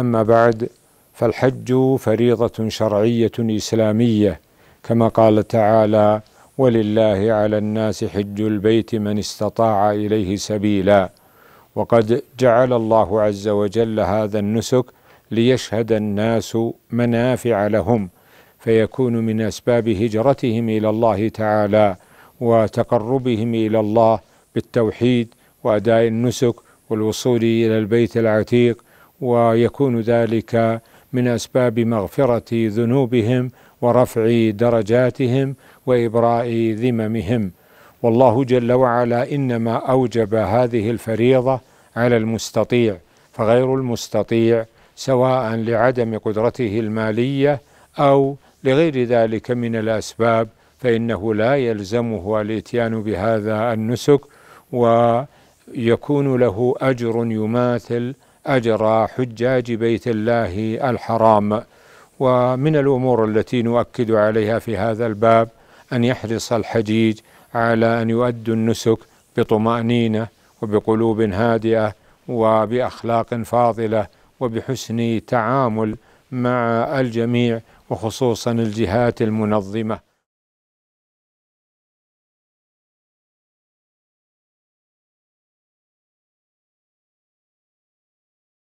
أما بعد فالحج فريضة شرعية إسلامية كما قال تعالى ولله على الناس حج البيت من استطاع إليه سبيلا وقد جعل الله عز وجل هذا النسك ليشهد الناس منافع لهم فيكون من أسباب هجرتهم إلى الله تعالى وتقربهم إلى الله بالتوحيد وأداء النسك والوصول إلى البيت العتيق ويكون ذلك من اسباب مغفره ذنوبهم ورفع درجاتهم وابراء ذممهم والله جل وعلا انما اوجب هذه الفريضه على المستطيع فغير المستطيع سواء لعدم قدرته الماليه او لغير ذلك من الاسباب فانه لا يلزمه الاتيان بهذا النسك ويكون له اجر يماثل أجر حجاج بيت الله الحرام ومن الأمور التي نؤكد عليها في هذا الباب أن يحرص الحجيج على أن يؤدوا النسك بطمأنينة وبقلوب هادئة وبأخلاق فاضلة وبحسن تعامل مع الجميع وخصوصا الجهات المنظمه